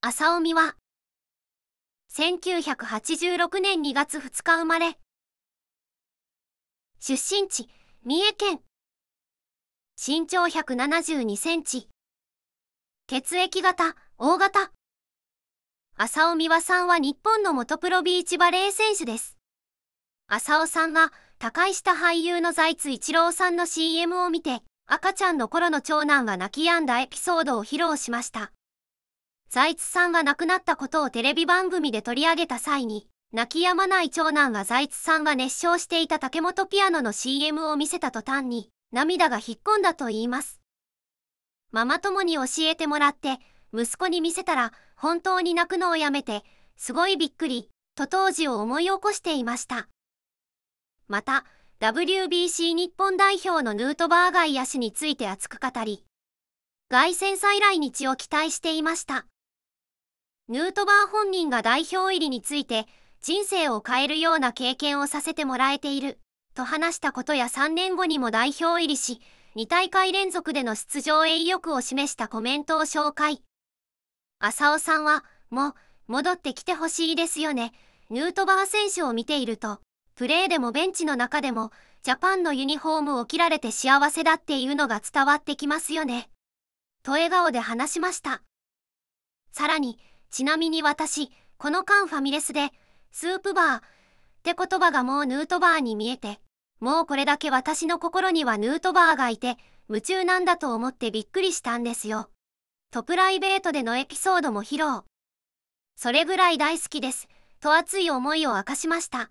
浅尾美は1986年2月2日生まれ出身地三重県身長172センチ血液型大型浅尾美和さんは日本の元プロビーチバレー選手です浅尾さんが他界した俳優の財津一郎さんの CM を見て赤ちゃんの頃の長男が泣き止んだエピソードを披露しました財津さんが亡くなったことをテレビ番組で取り上げた際に、泣き止まない長男が財津さんが熱唱していた竹本ピアノの CM を見せた途端に、涙が引っ込んだと言います。ママ友に教えてもらって、息子に見せたら、本当に泣くのをやめて、すごいびっくり、と当時を思い起こしていました。また、WBC 日本代表のヌートバーガイ野手について熱く語り、凱旋再来日を期待していました。ヌートバー本人が代表入りについて、人生を変えるような経験をさせてもらえている、と話したことや3年後にも代表入りし、2大会連続での出場へ意欲を示したコメントを紹介。浅尾さんは、も、う戻ってきてほしいですよね。ヌートバー選手を見ていると、プレーでもベンチの中でも、ジャパンのユニフォームを着られて幸せだっていうのが伝わってきますよね。と笑顔で話しました。さらに、ちなみに私、この間ファミレスで、スープバーって言葉がもうヌートバーに見えて、もうこれだけ私の心にはヌートバーがいて、夢中なんだと思ってびっくりしたんですよ。とプライベートでのエピソードも披露。それぐらい大好きです、と熱い思いを明かしました。